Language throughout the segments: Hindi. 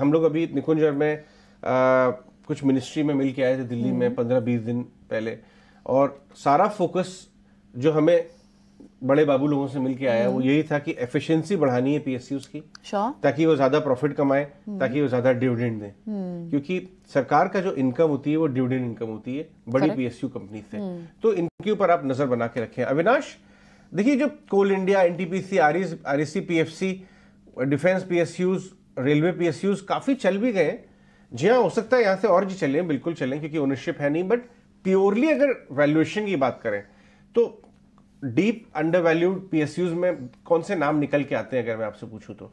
हम लोग अभी निकुंज में आ, कुछ मिनिस्ट्री में मिल के आए थे दिल्ली में हम्म। पंद्रह बीस दिन पहले और सारा फोकस जो हमें बड़े बाबू लोगों से मिल के आया वो हम्म। यही था कि एफिशिएंसी बढ़ानी है पीएससी की ताकि वो ज्यादा प्रॉफिट कमाए हम्म। ताकि वो ज्यादा डिविडेंड दें क्योंकि सरकार का जो इनकम होती है वो डिविडेंड इनकम होती है बड़ी पीएसयू कंपनी से तो इनके ऊपर आप नजर बना के रखें अविनाश देखिए जो Coal India NTPC RSC PFC defence PSUs railway P काफ़ी चल भी गए जी हाँ हो सकता है यहाँ से और जी चलें बिल्कुल चलें क्योंकि ओनरशिप है नहीं बट प्योरली अगर वैल्यूएशन की बात करें तो डीप अंडर वैल्यूड पी में कौन से नाम निकल के आते हैं अगर मैं आपसे पूछूं तो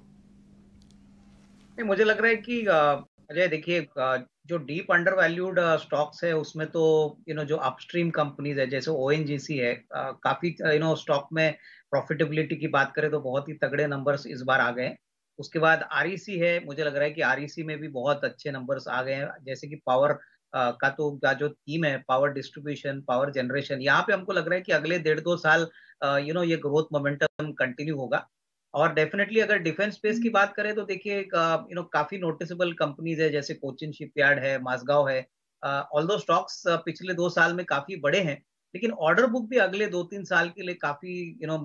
नहीं मुझे लग रहा है कि अजय देखिए जो डीप अंडर वैल्यूड स्टॉक्स है उसमें तो यू नो जो अपस्ट्रीम कंपनीज है जैसे ओ है काफ़ी यू नो स्टॉक में प्रॉफिटेबिलिटी की बात करें तो बहुत ही तगड़े नंबर्स इस बार आ गए उसके बाद आर e है मुझे लग रहा है कि आर e में भी बहुत अच्छे नंबर्स आ गए हैं जैसे कि पावर का तो का जो थीम है पावर डिस्ट्रीब्यूशन पावर जनरेशन यहाँ पे हमको लग रहा है कि अगले डेढ़ दो साल यू नो ये ग्रोथ मोमेंटम कंटिन्यू होगा और डेफिनेटली अगर डिफेंस स्पेस की बात करें तो देखिए यू नो काफी नोटिसेबल कंपनीज है जैसे कोचिन शिपयार्ड है माजगांव है ऑल दो स्टॉक्स पिछले दो साल में काफी बड़े हैं लेकिन ऑर्डर बुक भी अगले दो तीन साल के लिए काफी यू नो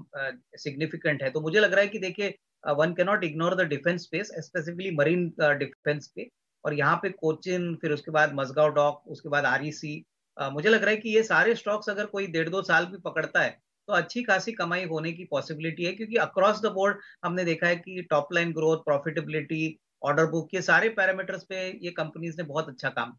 सिग्निफिकेंट है तो मुझे लग रहा है कि देखिए one can not ignore the defence space specifically marine defence पे और यहाँ पे कोचिन फिर उसके बाद मजगांव डॉक उसके बाद आर uh, मुझे लग रहा है कि ये सारे स्टॉक्स अगर कोई डेढ़ दो साल भी पकड़ता है तो अच्छी खासी कमाई होने की पॉसिबिलिटी है क्योंकि अक्रॉस द बोर्ड हमने देखा है कि top line growth profitability order book ये सारे पैरामीटर्स पे ये कंपनीज ने बहुत अच्छा काम